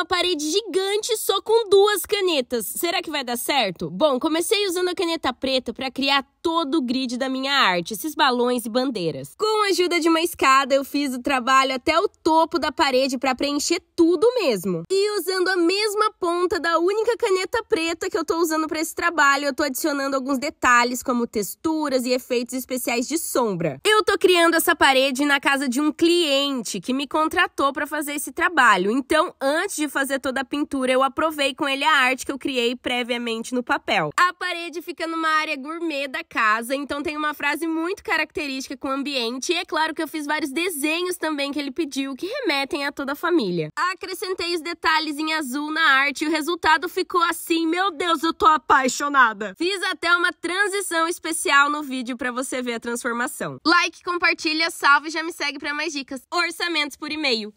uma parede gigante só com duas canetas. Será que vai dar certo? Bom, comecei usando a caneta preta para criar todo o grid da minha arte, esses balões e bandeiras. Com a ajuda de uma escada, eu fiz o trabalho até o topo da parede para preencher tudo mesmo. E usando a mesma ponta da única caneta preta que eu tô usando para esse trabalho, eu tô adicionando alguns detalhes como texturas e efeitos especiais de sombra. Eu tô criando essa parede na casa de um cliente que me contratou para fazer esse trabalho. Então, antes de fazer toda a pintura, eu aprovei com ele a arte que eu criei previamente no papel. A parede fica numa área gourmet da casa, então tem uma frase muito característica com o ambiente. E é claro que eu fiz vários desenhos também que ele pediu, que remetem a toda a família. Acrescentei os detalhes em azul na arte e o resultado ficou assim. Meu Deus, eu tô apaixonada! Fiz até uma transição especial no vídeo para você ver a transformação. Like, compartilha, salve e já me segue para mais dicas. Orçamentos por e-mail.